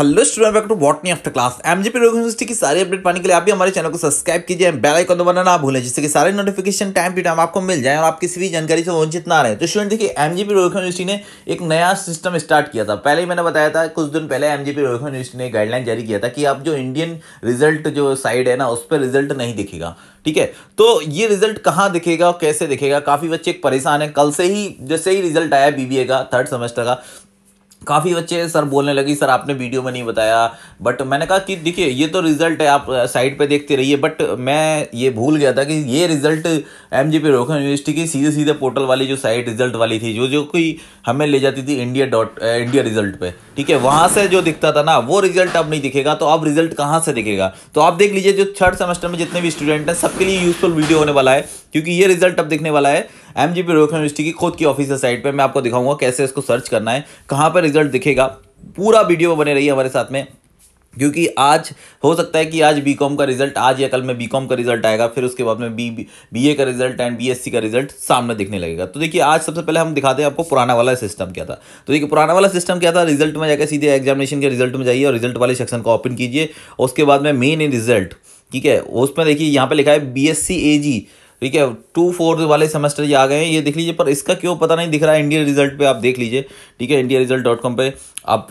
hello student welcome to वॉट नी after class MGP university की सारी अपडेट पाने के लिए आप भी हमारे चैनल को सब्सक्राइब कीजिए बेल आइकन दबाना ना भूलें जिससे कि सारे नोटिफिकेशन टाइम टू टाइम आपको मिल जाए और आप किसी भी जानकारी से वंचित ना रहे तो स्टूडेंट देखिए एमजीपी यूनिवर्सिटी ने एक नया सिस्टम स्टार्ट किया था पहले ही मैंने बताया था कुछ दिन पहले एमजीपी यूनिवर्सिटी ने गाइडलाइन जारी किया था कि आप जो इंडियन रिजल्ट जो साइड है ना उस पर रिजल्ट नहीं दिखेगा ठीक है तो ये रिजल्ट कहाँ दिखेगा और कैसे दिखेगा काफ़ी बच्चे परेशान हैं कल से ही जैसे ही रिजल्ट आया बीबीए का थर्ड सेमेस्टर का काफ़ी बच्चे सर बोलने लगे सर आपने वीडियो में नहीं बताया बट मैंने कहा कि देखिए ये तो रिज़ल्ट है आप साइट पे देखते रहिए बट मैं ये भूल गया था कि ये result M G P Rohilkhand university की सीधे सीधे पोर्टल वाली जो साइट रिज़ल्ट वाली थी जो जो कि हमें ले जाती थी इंडिया डॉट इंडिया रिज़ल्ट पर ठीक है वहां से जो दिखता था ना वो रिजल्ट अब नहीं दिखेगा तो अब रिजल्ट कहां से दिखेगा तो आप देख लीजिए जो थर्ड सेमेस्टर में जितने भी स्टूडेंट हैं सबके लिए यूजफुल वीडियो होने वाला है क्योंकि ये रिजल्ट अब दिखने वाला है एम जी यूनिवर्सिटी की खुद की ऑफिसियल साइट पर मैं आपको दिखाऊंगा कैसे इसको सर्च करना है कहाँ पर रिजल्ट दिखेगा पूरा वीडियो बने रही है हमारे साथ में क्योंकि आज हो सकता है कि आज बी कॉम का रिजल्ट आज या कल में बी कॉम का रिजल्ट आएगा फिर उसके बाद में बी बी ए का result and B S C का रिजल्ट सामने दिखने लगेगा तो देखिए आज सबसे पहले हम दिखाते हैं आपको पुराना वाला सिस्टम क्या था तो देखिए पुराना वाला सिस्टम क्या था रिजल्ट में जाकर सीधे एग्जामिनेशन के रिजल्ट में जाइए और रिजल्ट वाले सेक्शन को ओपन कीजिए उसके बाद में मेन इन रिजल्ट ठीक है उसमें देखिए यहाँ पे लिखा है बी एस सी ए जी ठीक है टू फोर्थ वाले सेमेस्टर ये आ गए हैं ये देख लीजिए पर इसका क्यों पता नहीं दिख रहा है इंडिया रिजल्ट पे आप देख लीजिए ठीक है इंडिया रिजल्ट डॉट कॉम पर आप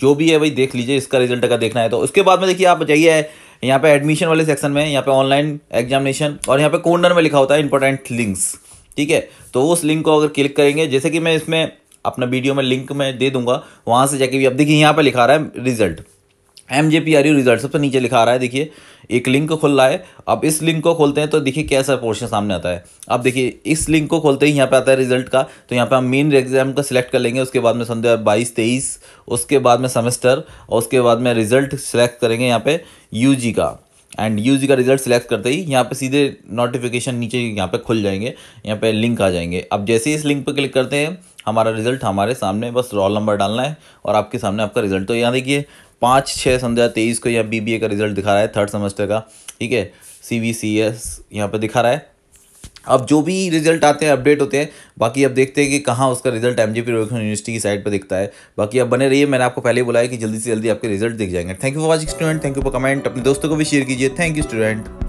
जो भी है भाई देख लीजिए इसका रिजल्ट अगर देखना है तो उसके बाद में देखिए आप जाइए यहाँ पे एडमिशन वाले सेक्शन में यहाँ पे ऑनलाइन एग्जामिनेशन और यहाँ पे कॉर्नर में लिखा होता है इंपॉर्टेंट लिंक्स ठीक है तो उस लिंक को अगर क्लिक करेंगे जैसे कि मैं इसमें अपना वीडियो में लिंक में दे दूंगा वहाँ से जाके भी अब देखिए यहाँ पर लिखा रहा है result M J P R U result सबसे नीचे लिखा रहा है देखिए एक लिंक खुल रहा है अब इस लिंक को खोलते हैं तो देखिए कैसा पोर्शन सामने आता है अब देखिए इस लिंक को खोलते ही यहाँ पे आता है रिजल्ट का तो यहाँ पे हम मेन एग्जाम का सिलेक्ट कर लेंगे उसके बाद में सन दो बाईस तेईस उसके बाद में सेमेस्टर और उसके बाद में रिजल्ट सिलेक्ट करेंगे यहाँ पे यू का एंड यू का रिजल्ट सिलेक्ट करते ही यहाँ पे सीधे नोटिफिकेशन नीचे यहाँ पे खुल जाएंगे यहाँ पे लिंक आ जाएंगे अब जैसे ही इस लिंक पे क्लिक करते हैं हमारा रिजल्ट हमारे सामने बस रोल नंबर डालना है और आपके सामने आपका रिजल्ट तो यहाँ देखिए पाँच छः समझा तेईस को यहाँ बीबीए का रिजल्ट दिखा रहा है थर्ड सेमेस्टर का ठीक है सी वी सी एस यहाँ पर दिखा रहा है अब जो भी रिजल्ट आते हैं अपडेट होते हैं बाकी अब देखते हैं कि कहाँ उसका रिजल्ट एम जी यूनिवर्सिटी की साइट पर दिखता है बाकी अब बने रहिए मैंने आपको पहले बुलाया कि जल्दी से जल्दी आपके रिजल्ट दिख जाएंगे thank you for watching student thank you for comment अपने दोस्तों को भी शेयर कीजिए थैंक यू स्टूडेंट